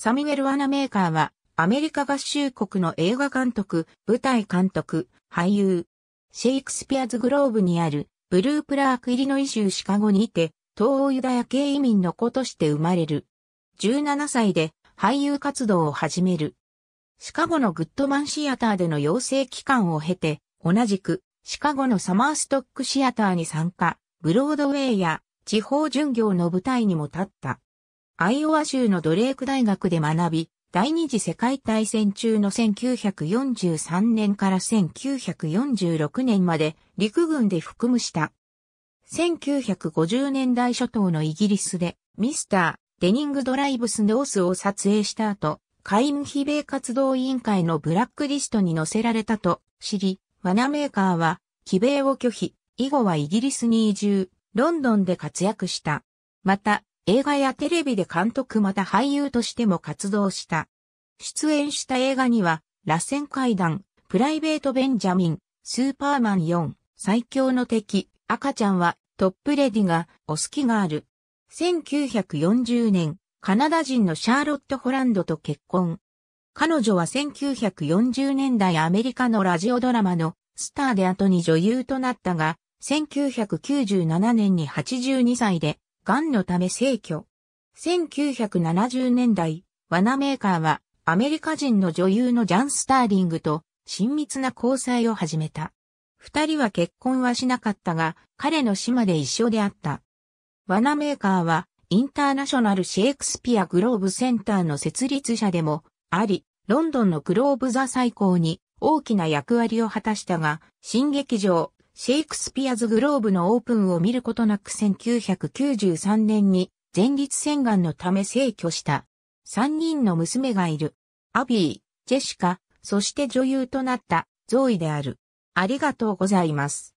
サミュエル・アナメーカーは、アメリカ合衆国の映画監督、舞台監督、俳優。シェイクスピアズ・グローブにある、ブループラーク・イリノイ州シカゴにいて、東欧ユダヤ系移民の子として生まれる。17歳で、俳優活動を始める。シカゴのグッドマンシアターでの養成期間を経て、同じく、シカゴのサマーストックシアターに参加、ブロードウェイや地方巡業の舞台にも立った。アイオワ州のドレーク大学で学び、第二次世界大戦中の1943年から1946年まで陸軍で服務した。1950年代初頭のイギリスでミスター・デニングドライブスノースを撮影した後、海務非米活動委員会のブラックリストに載せられたと知り、罠ナメーカーは、帰米を拒否、以後はイギリスに移住、ロンドンで活躍した。また、映画やテレビで監督また俳優としても活動した。出演した映画には、螺旋階段、プライベート・ベンジャミン、スーパーマン4、最強の敵、赤ちゃんは、トップレディが、お好きがある。1940年、カナダ人のシャーロット・ホランドと結婚。彼女は1940年代アメリカのラジオドラマのスターで後に女優となったが、1997年に82歳で癌のため逝去。1970年代、罠メーカーはアメリカ人の女優のジャン・スターリングと親密な交際を始めた。二人は結婚はしなかったが、彼の死まで一緒であった。罠メーカーは、インターナショナルシェイクスピアグローブセンターの設立者でもあり、ロンドンのグローブ座最高に大きな役割を果たしたが、新劇場、シェイクスピアズグローブのオープンを見ることなく1993年に前立腺がんのため逝去した。三人の娘がいる。アビー、ジェシカ、そして女優となったゾーイである。ありがとうございます。